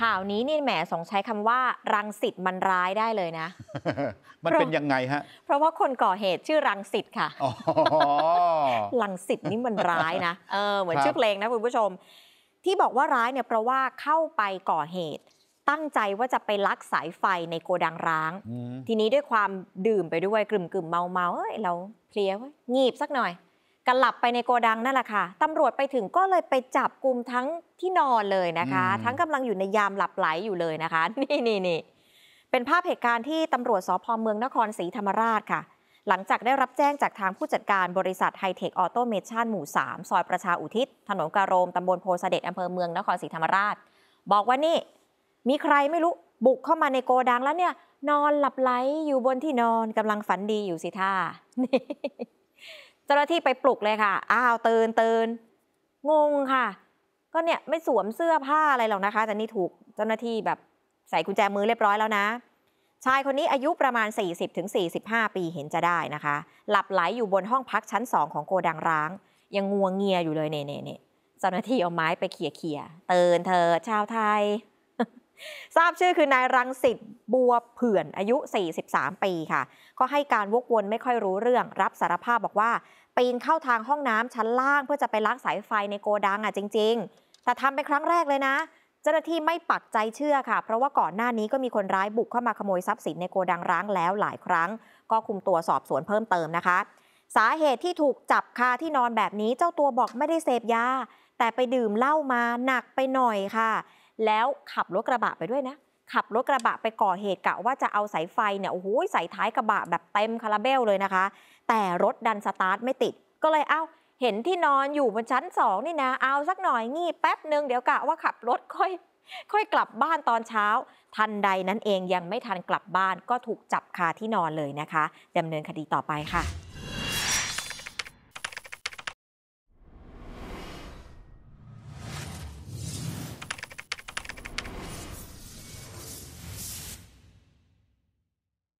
ข่าวนี้นี่แหมสงใช้คำว่า รังสิตมันร้ายได้เลยนะ มันเป็นยังไงฮะ เพราะว่าคนก่อเหตุชื่อรังสิตค่ะรังสิตนี่มันร้ายนะ เออ เหมือนชื่อเพลงนะคุณผู้ชม ที่บอกว่าร้ายเนี่ย เพราะว่าเข้าไปก่อเหตุ ตั้งใจว่าจะไปลักสายไฟในโกดังร้าง ทีนี้ด้วยความดื่มไปด้วยกลุ่ม ๆ เมา ๆ เอ้ยเราเพลียเว้ยงีบสักหน่อยกลับไปในโกดังนั่นแหละค่ะตำรวจไปถึงก็เลยไปจับกลุ่มทั้งที่นอนเลยนะคะ ทั้งกำลังอยู่ในยามหลับไหลอยู่เลยนะคะ นี่นี่นี่ เป็นภาพเหตุการณ์ที่ตำรวจสพเมืองนครศรีธรรมราชค่ะ หลังจากได้รับแจ้งจากทางผู้จัดการบริษัทไฮเทคออโตเมชันหมู่ 3 ซอยประชาอุทิศ ถนนกระโรมตำบลโพเสด็จอำเภอเมืองนครศรีธรรมราช บอกว่านี่มีใครไม่รู้บุกเข้ามาในโกดังแล้วเนี่ย นอนหลับไหลอยู่บนที่นอนกำลังฝันดีอยู่สิท่าเจ้าหน้าที่ไปปลุกเลยค่ะ อ้าวตื่นตื่นงงค่ะ ก็เนี่ยไม่สวมเสื้อผ้าอะไรหรอกนะคะ แต่นี่ถูกเจ้าหน้าที่แบบใส่กุญแจมือเรียบร้อยแล้วนะ ชายคนนี้อายุประมาณ 40-45 ปีเห็นจะได้นะคะ หลับไหลอยู่บนห้องพักชั้นสองของโกดังร้าง ยังงัวงเงียอยู่เลยเน่เน่เน่เจ้าหน้าที่เอาไม้ไปเขี่ยเขี่ยเตือนเธอชาวไทยทราบชื่อคือนายรังสิตบัวเผื่อนอายุ 43 ปีค่ะ ก็ให้การวกวนไม่ค่อยรู้เรื่องรับสารภาพบอกว่า ปีนเข้าทางห้องน้ำชั้นล่าง เพื่อจะไปลักสายไฟในโกดังอ่ะจริงๆแต่ทำเป็นครั้งแรกเลยนะ เจ้าหน้าที่ไม่ปักใจเชื่อค่ะ เพราะว่าก่อนหน้านี้ก็มีคนร้ายบุกเข้ามาขโมยทรัพย์สินในโกดังร้างแล้วหลายครั้ง ก็คุมตัวสอบสวนเพิ่มเติมนะคะ สาเหตุที่ถูกจับคาที่นอนแบบนี้ เจ้าตัวบอกไม่ได้เสพยาแต่ไปดื่มเหล้ามาหนักไปหน่อยค่ะแล้วขับรถกระบะไปด้วยนะ ขับรถกระบะไปก่อเหตุกะว่าจะเอาสายไฟเนี่ยโอ้โหใส่ท้ายกระบะแบบเต็มคาราเบลเลยนะคะ แต่รถดันสตาร์ทไม่ติด ก็เลยเอา้า เห็นที่นอนอยู่บนชั้นสองนี่นะเอาสักหน่อยงี่แป๊บหนึ่งเดี๋ยวกะว่าขับรถค่อย ค่อยกลับบ้านตอนเช้า ทันใดนั้นเองยังไม่ทันกลับบ้านก็ถูกจับคาที่นอนเลยนะคะดำเนินคดีต่อไปค่ะ